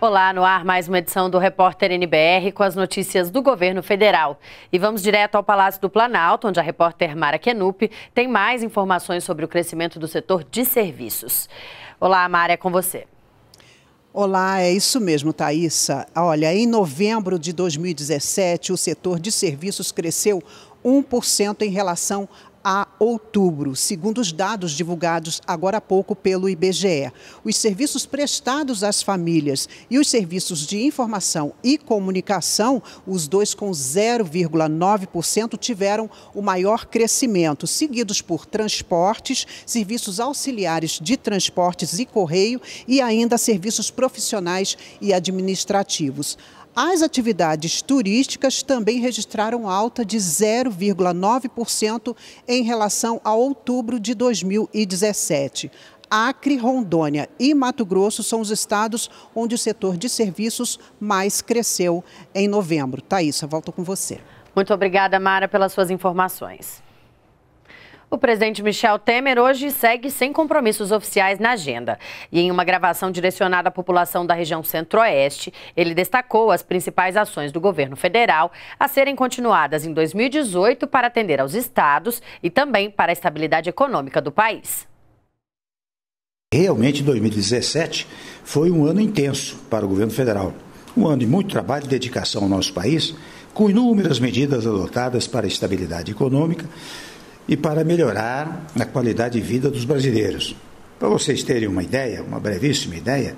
Olá, no ar mais uma edição do Repórter NBR com as notícias do governo federal. E vamos direto ao Palácio do Planalto, onde a repórter Mara Kenup tem mais informações sobre o crescimento do setor de serviços. Olá, Mara, é com você. Olá, é isso mesmo, Thaisa. Olha, em novembro de 2017, o setor de serviços cresceu 1% em relação a outubro, segundo os dados divulgados agora há pouco pelo IBGE. Os serviços prestados às famílias e os serviços de informação e comunicação, os dois com 0,9%, tiveram o maior crescimento, seguidos por transportes, serviços auxiliares de transportes e correio e ainda serviços profissionais e administrativos. As atividades turísticas também registraram alta de 0,9% em relação a outubro de 2017. Acre, Rondônia e Mato Grosso são os estados onde o setor de serviços mais cresceu em novembro. Thaís, eu volto com você. Muito obrigada, Mara, pelas suas informações. O presidente Michel Temer hoje segue sem compromissos oficiais na agenda. E em uma gravação direcionada à população da região centro-oeste, ele destacou as principais ações do governo federal a serem continuadas em 2018 para atender aos estados e também para a estabilidade econômica do país. Realmente, 2017 foi um ano intenso para o governo federal. Um ano de muito trabalho e dedicação ao nosso país, com inúmeras medidas adotadas para a estabilidade econômica e para melhorar a qualidade de vida dos brasileiros. Para vocês terem uma ideia, uma brevíssima ideia,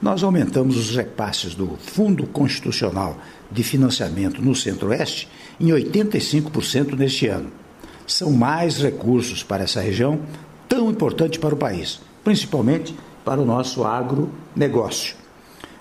nós aumentamos os repasses do Fundo Constitucional de Financiamento no Centro-Oeste em 85% neste ano. São mais recursos para essa região tão importante para o país, principalmente para o nosso agronegócio.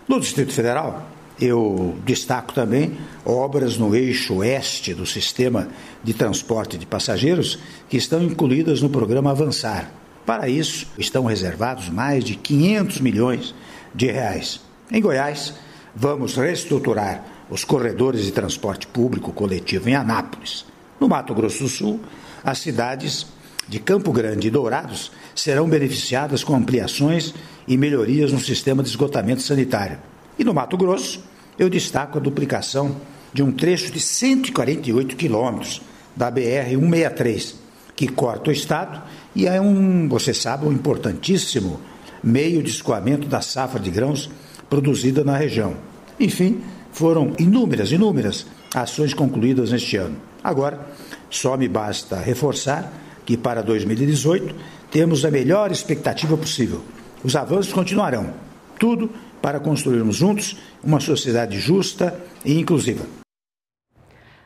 No Distrito Federal, eu destaco também obras no eixo oeste do sistema de transporte de passageiros que estão incluídas no programa Avançar. Para isso, estão reservados mais de 500 milhões de reais. Em Goiás, vamos reestruturar os corredores de transporte público coletivo em Anápolis. No Mato Grosso do Sul, as cidades de Campo Grande e Dourados serão beneficiadas com ampliações e melhorias no sistema de esgotamento sanitário. E no Mato Grosso, eu destaco a duplicação de um trecho de 148 quilômetros da BR-163, que corta o estado e é um, você sabe, um importantíssimo meio de escoamento da safra de grãos produzida na região. Enfim, foram inúmeras, inúmeras ações concluídas neste ano. Agora, só me basta reforçar que para 2018 temos a melhor expectativa possível. Os avanços continuarão, tudo para construirmos juntos uma sociedade justa e inclusiva.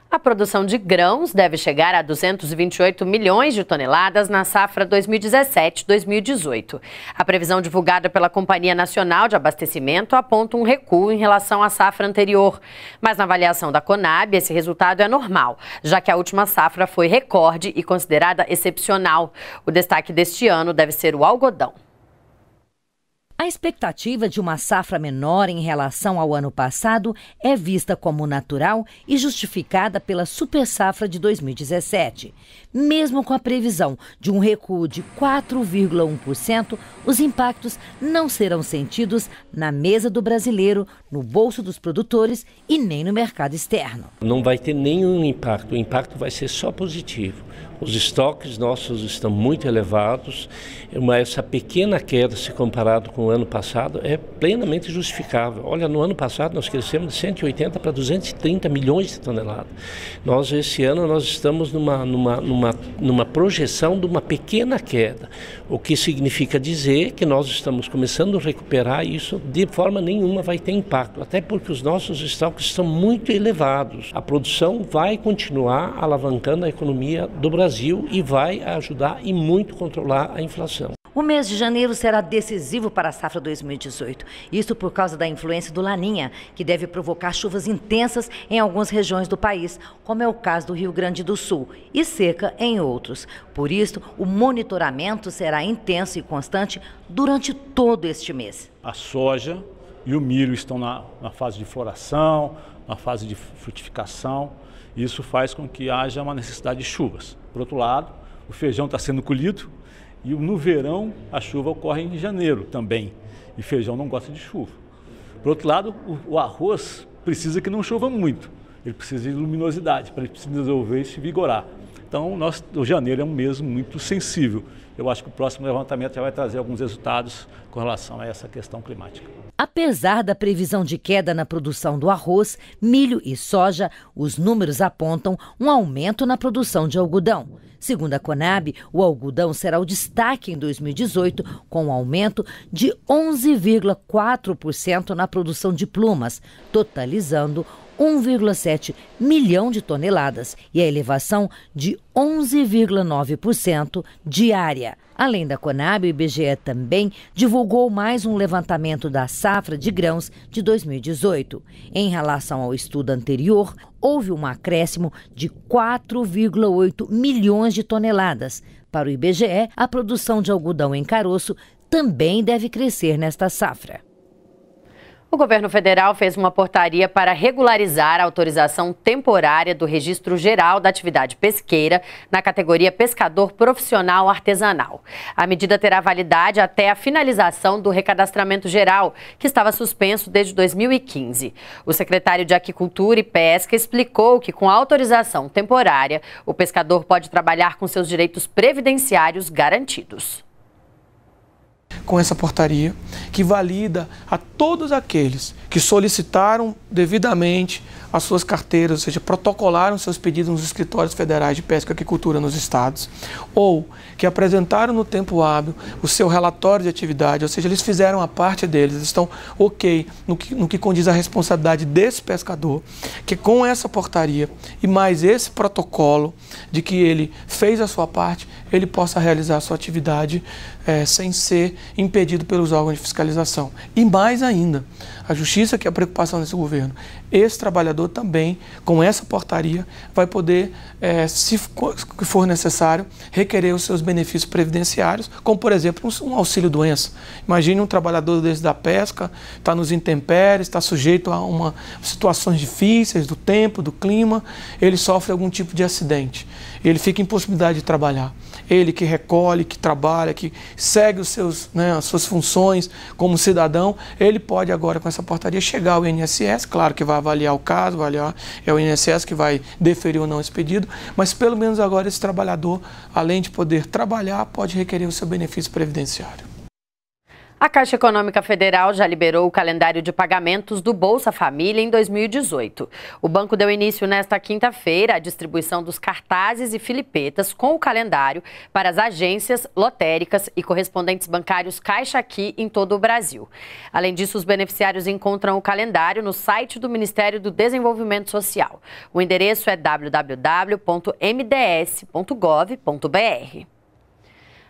A produção de grãos deve chegar a 228 milhões de toneladas na safra 2017-2018. A previsão divulgada pela Companhia Nacional de Abastecimento aponta um recuo em relação à safra anterior. Mas na avaliação da Conab, esse resultado é normal, já que a última safra foi recorde e considerada excepcional. O destaque deste ano deve ser o algodão. A expectativa de uma safra menor em relação ao ano passado é vista como natural e justificada pela super safra de 2017. Mesmo com a previsão de um recuo de 4,1%, os impactos não serão sentidos na mesa do brasileiro, no bolso dos produtores e nem no mercado externo. Não vai ter nenhum impacto, o impacto vai ser só positivo. Os estoques nossos estão muito elevados, mas essa pequena queda, se comparado com o ano passado, é plenamente justificável. Olha, no ano passado nós crescemos de 180 para 230 milhões de toneladas. Nós, esse ano, nós estamos numa, numa, numa, numa projeção de uma pequena queda, o que significa dizer que nós estamos começando a recuperar e isso de forma nenhuma vai ter impacto, até porque os nossos estoques estão muito elevados. A produção vai continuar alavancando a economia do Brasil. Brasil e vai ajudar e muito controlar a inflação. O mês de janeiro será decisivo para a safra 2018. Isso por causa da influência do Laninha, que deve provocar chuvas intensas em algumas regiões do país, como é o caso do Rio Grande do Sul, e seca em outros. Por isso, o monitoramento será intenso e constante durante todo este mês. A soja e o milho estão na, na fase de floração, na fase de frutificação. Isso faz com que haja uma necessidade de chuvas. Por outro lado, o feijão está sendo colhido e no verão a chuva ocorre em janeiro também. E feijão não gosta de chuva. Por outro lado, o, o arroz precisa que não chova muito. Ele precisa de luminosidade para ele se desenvolver e se vigorar. Então, nós, o janeiro é um mês muito sensível. Eu acho que o próximo levantamento já vai trazer alguns resultados com relação a essa questão climática. Apesar da previsão de queda na produção do arroz, milho e soja, os números apontam um aumento na produção de algodão. Segundo a Conab, o algodão será o destaque em 2018, com um aumento de 11,4% na produção de plumas, totalizando 1,7 milhão de toneladas e a elevação de 11,9% diária. Além da Conab, o IBGE também divulgou mais um levantamento da safra de grãos de 2018. Em relação ao estudo anterior, houve um acréscimo de 4,8 milhões de toneladas. Para o IBGE, a produção de algodão em caroço também deve crescer nesta safra. O governo federal fez uma portaria para regularizar a autorização temporária do Registro Geral da Atividade Pesqueira na categoria Pescador Profissional Artesanal. A medida terá validade até a finalização do recadastramento geral, que estava suspenso desde 2015. O secretário de Aquicultura e Pesca explicou que, com a autorização temporária, o pescador pode trabalhar com seus direitos previdenciários garantidos com essa portaria, que valida a todos aqueles que solicitaram devidamente as suas carteiras, ou seja, protocolaram seus pedidos nos escritórios federais de pesca e agricultura nos estados, ou que apresentaram no tempo hábil o seu relatório de atividade, ou seja, eles fizeram a parte deles, estão ok no que, no que condiz à responsabilidade desse pescador, que com essa portaria e mais esse protocolo de que ele fez a sua parte, ele possa realizar sua atividade é, sem ser impedido pelos órgãos de fiscalização. E mais ainda, a justiça, que é a preocupação desse governo, esse trabalhador também, com essa portaria, vai poder, é, se for necessário, requerer os seus benefícios previdenciários, como, por exemplo, um auxílio-doença. Imagine um trabalhador desde da pesca, está nos intempéries, está sujeito a uma, situações difíceis do tempo, do clima, ele sofre algum tipo de acidente, ele fica em possibilidade de trabalhar ele que recolhe, que trabalha, que segue os seus, né, as suas funções como cidadão, ele pode agora com essa portaria chegar ao INSS, claro que vai avaliar o caso, avaliar, é o INSS que vai deferir ou não esse pedido, mas pelo menos agora esse trabalhador, além de poder trabalhar, pode requerer o seu benefício previdenciário. A Caixa Econômica Federal já liberou o calendário de pagamentos do Bolsa Família em 2018. O banco deu início nesta quinta-feira à distribuição dos cartazes e filipetas com o calendário para as agências, lotéricas e correspondentes bancários Caixa Aqui em todo o Brasil. Além disso, os beneficiários encontram o calendário no site do Ministério do Desenvolvimento Social. O endereço é www.mds.gov.br.